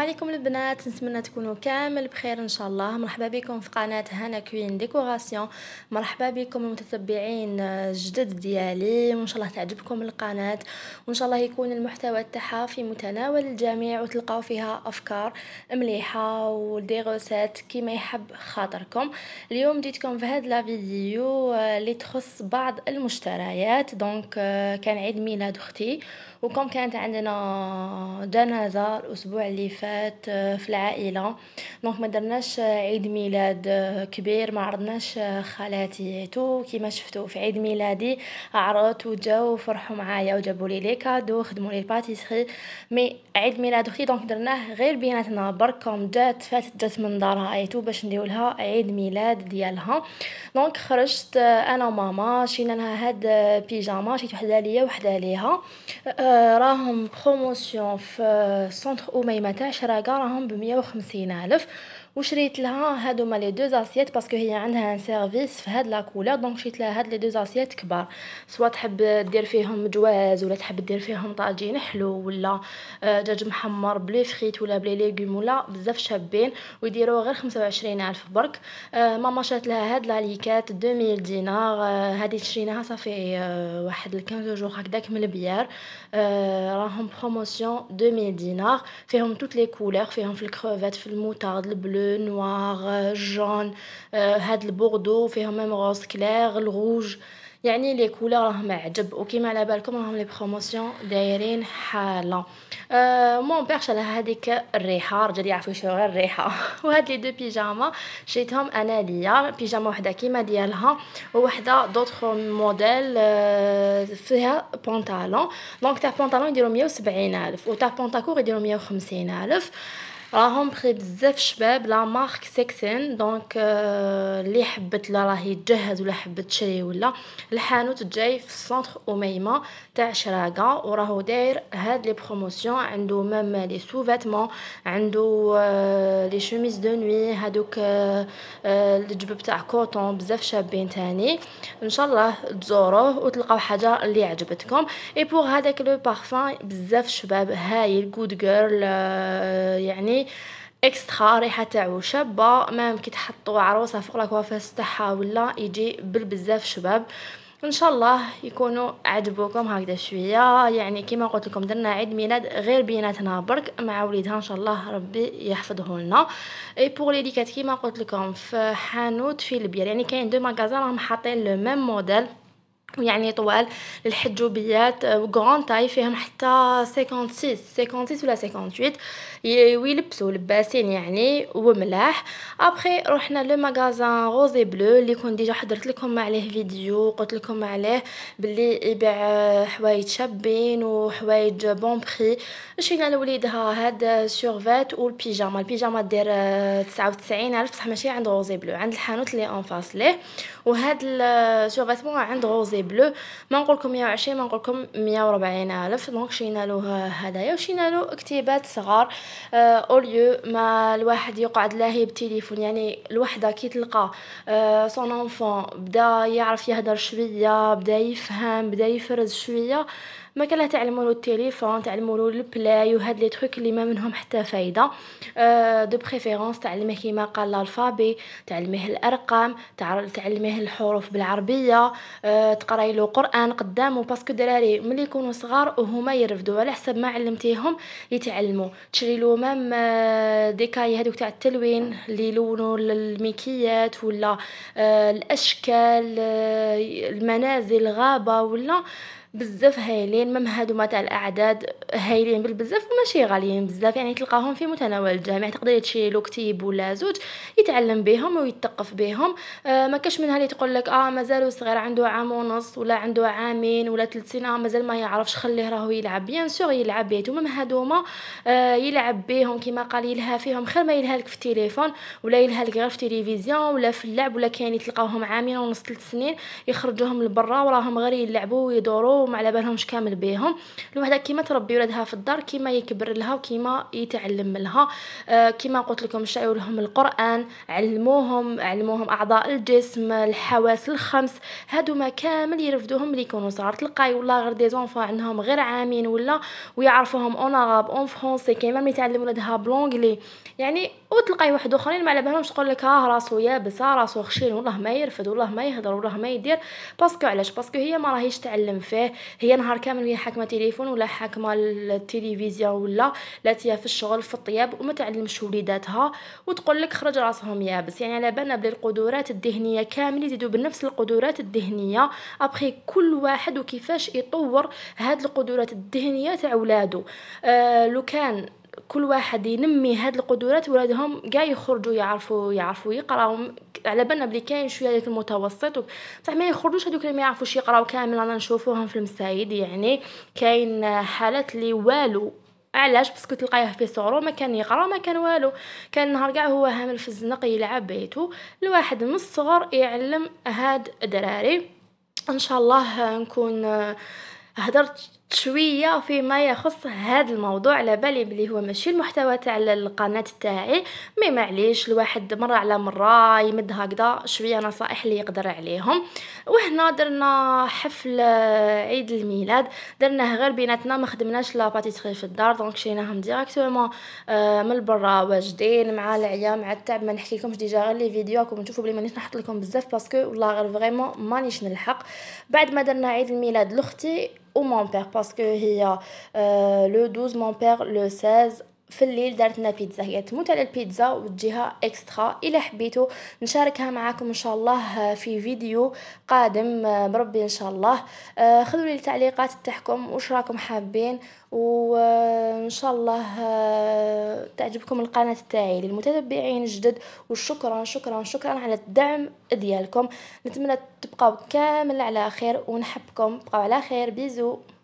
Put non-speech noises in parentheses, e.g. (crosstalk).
عليكم البنات نتمنى تكونوا كامل بخير ان شاء الله مرحبا بكم في قناه هانا كوين ديكوراسيون مرحبا بكم المتتبعين الجدد ديالي وان شاء الله تعجبكم القناه وان شاء الله يكون المحتوى تاعها في متناول الجميع وتلقاو فيها افكار مليحه روسيت كيما يحب خاطركم اليوم جيتكم في هاد لا فيديو اللي تخص بعض المشتريات دونك كان عيد ميلاد اختي وكم كانت عندنا جنازه الاسبوع اللي فات احتفالات آه، في العائلة دونك ما درناش عيد ميلاد آه، كبير ما عرضناش آه، خالاتي تو كيما شفتو في عيد ميلادي عرضت وجاو فرحوا معايا وجابوا لي لي كادو خدموا لي الباتيسري مي عيد ميلاد اختي دونك درناه غير بيناتنا بركم جات فاتت جات من دارها ايتو باش نديو لها عيد ميلاد ديالها دونك خرجت انا وماما شينا لها هاد بيجاما شريت وحده ليا وحده ليها راهم بروموسيون في سونتر اميمه تاع العشرة قراهم بمية وخمسين ألف وشريت لها هادو ما لي دو اسيات باسكو هي عندها ان سيرفيس في هاد لاكولا دونك شريت لها هاد لي دو اسيات كبار سواء تحب دير فيهم جواز ولا تحب دير فيهم طاجين حلو ولا آه، دجاج محمر بلي فخيت ولا بلي ليغوم ولا بزاف شابين ويديروا غير 25 الف برك آه، ماما شات لها هاد ليكات 2000 دينار آه، هادي شريناها صافي واحد 15 جوغ هكداك من البيار راهم بروموسيون 2000 دينار فيهم توت لي كولور فيهم في الكروفات في الموتارد البلو bleu, جون jaune euh, هاد البوردو فيهم ميم غوز كلير الغوج يعني لي كولور راهم عجب وكيما على بالكم راهم لي بروموسيون دايرين حالا أه مون بيرش على هذيك الريحه رجال يعرفوا يشرو غير الريحه (laughs) وهاد لي دو بيجاما شريتهم انا ليا بيجاما وحده كيما ديالها ووحده دوطخ موديل أه فيها بونطالون دونك تاع بونطالون يديرو 170 الف وتاع بونتاكور يديرو 150 الف راهم بخي بزاف شباب لا مارك سيكسين دونك اللي حبت لا راهي تجهز ولا حبت تشري ولا الحانوت جاي في السنتر اميمه تاع شراقه وراهو داير هاد لي بروموسيون عنده مام لي سو فاتمون عنده لي شوميز دو نوي هادوك الجبب تاع كوتون بزاف شابين تاني ان شاء الله تزوروه وتلقاو حاجه اللي عجبتكم اي بوغ هذاك لو بارفان بزاف شباب هايل جود جيرل يعني اكسترا ريحه تاعو شابه ما يمكن تحطوا عروسه فوق لاكوافاس تاعها ولا يجي بالبزاف شباب ان شاء الله يكونوا عجبوكم هكذا شويه يعني كما قلت لكم درنا عيد ميلاد غير بيناتنا برك مع وليدها ان شاء الله ربي يحفظه لنا اي بور لي ديكات كما قلت لكم في حانوت في البير يعني كاين دو ماغازان راهم حاطين لو ميم موديل يعني طوال للحجوبيات وكرون تاي فيهم حتى 56 56 ولا 58 ويلبسوا لباسين يعني وملاح ابخي رحنا لو ماغازان روزي بلو اللي كون ديجا حضرت لكم عليه فيديو قلت لكم عليه باللي يبيع آه، حوايج شابين وحوايج بون بري شينا لوليدها هاد سورفات والبيجاما البيجاما دير 99 آه، الف بصح ماشي عند روزي بلو عند الحانوت اللي انفاس ليه وهاد آه، مو عند روزي بلو ما نقولكم 120 ما نقولكم 140 الف دونك شينا له هدايا وشينا له كتيبات صغار اوليو آه، ما الواحد يقعد لاهي بالتليفون يعني الوحده كي تلقى سون آه، انفون بدا يعرف يهدر شويه بدا يفهم بدا يفرز شويه ما كان تعلموا التليفون تعلموا البلاي وهاد لي تروك اللي ما منهم حتى فايده أه دو بريفيرونس تعلميه كيما قال الالفابي تعلميه الارقام تعلميه الحروف بالعربيه أه تقراي له قران قدامه باسكو دراري ملي يكونوا صغار وهما يرفدوا على حسب ما علمتيهم يتعلموا تشري له آه، مام دي كاي هذوك تاع التلوين اللي يلونوا الميكيات ولا أه الاشكال آه، المنازل الغابه ولا بزاف هايلين مام هادوما تاع الاعداد هايلين بالبزاف ماشي غاليين بزاف يعني تلقاهم في متناول الجميع تقدري تشري لو كتيب ولا زوج يتعلم بهم ويتقف بهم آه ما كاش منها اللي تقول لك اه مازالو صغير عنده عام ونص ولا عنده عامين ولا ثلاث سنين آه مازال ما يعرفش خليه راهو يلعب بيان سور يلعب بيتو مام هادوما آه يلعب بهم كما قال يلها فيهم خير ما يلها لك في التليفون ولا يلها لك غير في التلفزيون ولا في اللعب ولا كاين تلقاوهم عامين ونص ثلاث سنين يخرجوهم لبرا وراهم غير يلعبوا ويدوروا وما على بالهمش كامل بيهم الوحده كيما تربي ولادها في الدار كيما يكبر لها وكيما يتعلم لها آه، كيما قلت لكم شعيو لهم القران علموهم علموهم اعضاء الجسم الحواس الخمس هادو ما كامل يرفدوهم اللي يكونوا صغار تلقاي والله غير دي زونفا عندهم غير عامين ولا ويعرفوهم اون اغاب اون فرونسي كيما ما يتعلموا ولادها بلونغلي يعني وتلقاي واحد اخرين ما على بالهمش تقول لك ها آه، راسو يابس آه، راسو خشين والله ما يرفد والله ما يهضر والله ما يدير باسكو علاش باسكو هي ما راهيش تعلم فيه هي نهار كامل وهي حاكمه تليفون ولا حاكمه التلفزيون ولا لا تيا في الشغل في الطياب وما تعلمش وليداتها وتقول لك خرج راسهم يابس يعني على بالنا بلي القدرات الذهنيه كامل يزيدوا بنفس القدرات الذهنيه ابخي كل واحد وكيفاش يطور هاد القدرات الذهنيه تاع ولادو آه لو كان كل واحد ينمي هاد القدرات ولادهم كاع يخرجوا يعرفوا يعرفوا يقراو على بالنا بلي كاين شويه هذاك المتوسط بصح ما يخرجوش هذوك اللي ما يعرفوش يقراو كامل انا نشوفوهم في المسايد يعني كاين حالات اللي والو علاش باسكو تلقاه في صغرو ما كان يقرا ما كان والو كان نهار كاع هو هامل في الزنق يلعب بيتو الواحد من الصغر يعلم هاد الدراري ان شاء الله نكون هدرت شويه فيما يخص هذا الموضوع على بالي بلي هو ماشي المحتوى تاع القناه تاعي مي معليش الواحد مره على مره يمد هكذا شويه نصائح اللي يقدر عليهم وهنا درنا حفل عيد الميلاد درناه غير بيناتنا ما خدمناش لا باتيسري في الدار دونك شيناهم ديريكتومون آه، من برا واجدين مع العيا مع التعب ما نحكي لكمش ديجا غير لي فيديو راكم تشوفوا بلي مانيش نحط لكم بزاف باسكو والله غير فريمون مانيش نلحق بعد ما درنا عيد الميلاد لاختي mon père parce que il y a euh, le 12, mon père le 16, في الليل دارت لنا بيتزا هي تموت على البيتزا وتجيها اكسترا الا حبيتو نشاركها معاكم ان شاء الله آه، في فيديو قادم آه، بربي ان شاء الله آه، خذوا لي التعليقات تاعكم واش راكم حابين وان شاء الله تعجبكم القناه تاعي للمتابعين الجدد وشكرا شكرا شكرا على الدعم ديالكم نتمنى تبقاو كامل على خير ونحبكم بقاو على خير بيزو